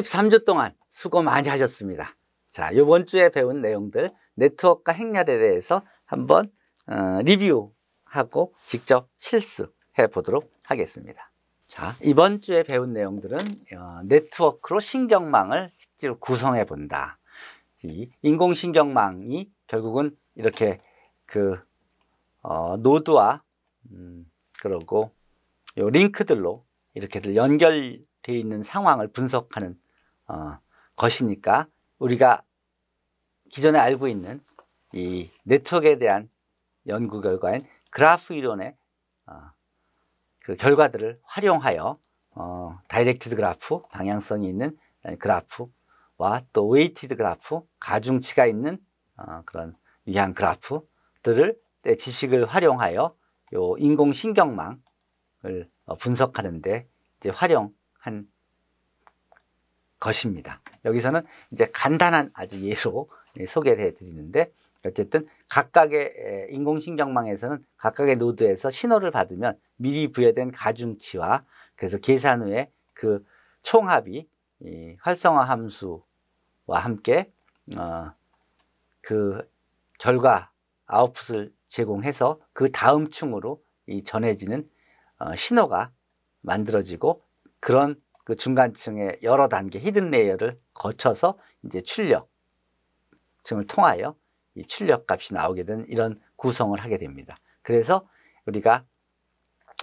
13주 동안 수고 많이 하셨습니다. 자, 이번 주에 배운 내용들 네트워크 행렬에 대해서 한번 어, 리뷰하고 직접 실수해 보도록 하겠습니다. 자, 이번 주에 배운 내용들은 어, 네트워크로 신경망을 실제로 구성해 본다. 이 인공신경망이 결국은 이렇게 그 어, 노드와 음, 그러고 요 링크들로 이렇게들 연결되어 있는 상황을 분석하는 어, 것이니까 우리가 기존에 알고 있는 이 네트워크에 대한 연구 결과인 그래프 이론의 어, 그 결과들을 활용하여 어, 다이렉티드 그래프, 방향성이 있는 그래프와 또 웨이티드 그래프, 가중치가 있는 어, 그런 위한 그래프들을 내 지식을 활용하여 요 인공신경망을 어, 분석하는데 이제 활용한 것입니다. 여기서는 이제 간단한 아주 예로 예, 소개를 해드리는데 어쨌든 각각의 인공신경망에서는 각각의 노드에서 신호를 받으면 미리 부여된 가중치와 그래서 계산 후에 그 총합이 이 활성화 함수와 함께 어, 그 결과 아웃풋을 제공해서 그 다음 층으로 이 전해지는 어, 신호가 만들어지고 그런 그 중간층의 여러 단계 히든 레이어를 거쳐서 이제 출력층을 통하여 이 출력 값이 나오게 된 이런 구성을 하게 됩니다. 그래서 우리가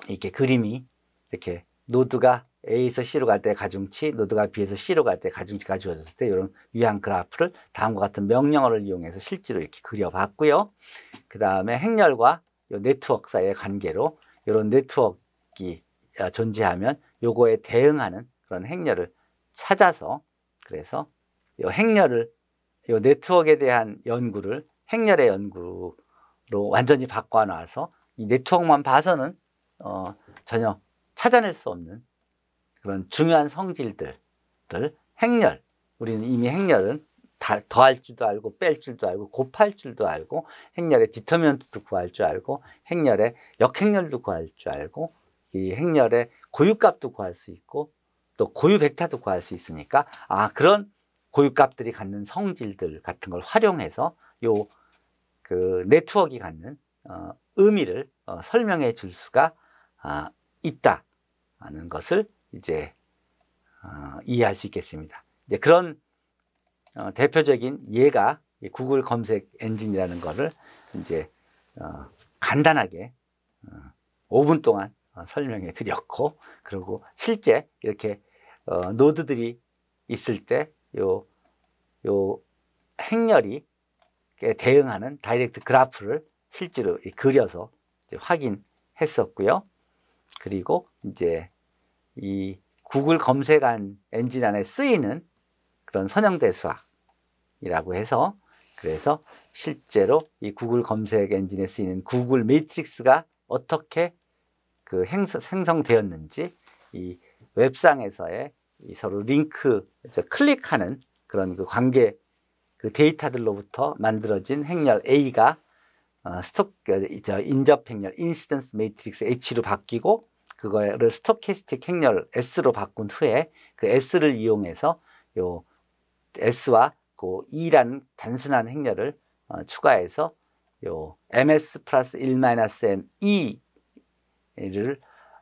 이렇게 그림이 이렇게 노드가 A에서 C로 갈 때 가중치, 노드가 B에서 C로 갈 때 가중치가 주어졌을 때 이런 위안 그래프를 다음과 같은 명령어를 이용해서 실제로 이렇게 그려봤고요. 그 다음에 행렬과 네트워크 사이의 관계로 이런 네트워크가 존재하면 요거에 대응하는 그런 행렬을 찾아서 그래서 이 행렬을 이 네트워크에 대한 연구를 행렬의 연구로 완전히 바꿔놔서 이 네트워크만 봐서는 어, 전혀 찾아낼 수 없는 그런 중요한 성질들을 행렬 우리는 이미 행렬은 다 더할 줄도 알고 뺄 줄도 알고 곱할 줄도 알고 행렬의 디터미넌트도 구할 줄 알고 행렬의 역행렬도 구할 줄 알고 이 행렬의 고유값도 구할 수 있고 또 고유 벡터도 구할 수 있으니까 아 그런 고유 값들이 갖는 성질들 같은 걸 활용해서 요 그 네트워크가 갖는 어, 의미를 어, 설명해 줄 수가 아, 있다는 하 것을 이제 어, 이해할 수 있겠습니다. 이제 그런 어, 대표적인 예가 이 구글 검색 엔진이라는 것을 이제 어, 간단하게 어, 5분 동안 어, 설명해 드렸고 그리고 실제 이렇게 어, 노드들이 있을 때 요 요 행렬이 대응하는 다이렉트 그래프를 실제로 그려서 확인했었고요. 그리고 이제 이 구글 검색한 엔진 안에 쓰이는 그런 선형대 수학이라고 해서 그래서 실제로 이 구글 검색 엔진에 쓰이는 구글 매트릭스가 어떻게 그 행성, 생성되었는지 이 웹상에서의 이 서로 링크 클릭하는 그런 그 관계 그 데이터들로부터 만들어진 행렬 A가 어, 스톡 저 그 인접 행렬 인시던스 매트릭스 H로 바뀌고 그거를 스토캐스틱 행렬 S로 바꾼 후에 그 S를 이용해서 요 S와 그 E란 단순한 행렬을 어, 추가해서 요 MS 플러스 1 마이너스 M E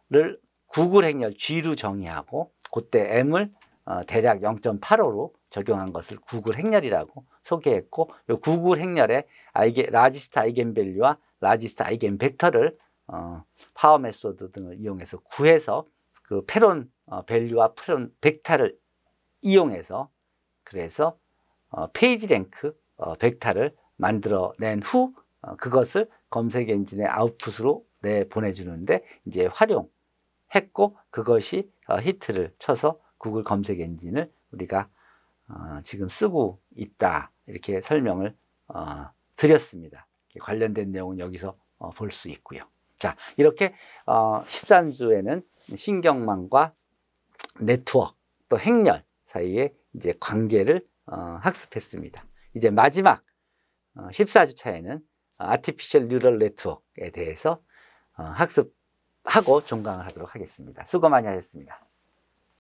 를 구글 행렬 G로 정의하고 그때 M을 어, 대략 0.85로 적용한 것을 구글 행렬이라고 소개했고 이 구글 행렬의 아이게, 라지스타 아이겐밸류와 라지스타 아이겐벡터를 어, 파워 메소드 등을 이용해서 구해서 그 페론 어, 밸류와 페론 벡터를 이용해서 그래서 어, 페이지 랭크 어, 벡터를 만들어낸 후 어, 그것을 검색 엔진의 아웃풋으로 내 네, 보내주는데 이제 활용했고 그것이 어, 히트를 쳐서 구글 검색 엔진을 우리가 어, 지금 쓰고 있다 이렇게 설명을 어, 드렸습니다. 관련된 내용은 여기서 볼 수 있고요. 자 이렇게 13주에는 신경망과 네트워크 또 행렬 사이에 이제 관계를 학습했습니다. 이제 마지막 14주 차에는 아티피셜 뉴럴 네트워크에 대해서 어, 학습하고 종강을 하도록 하겠습니다. 수고 많이 하셨습니다.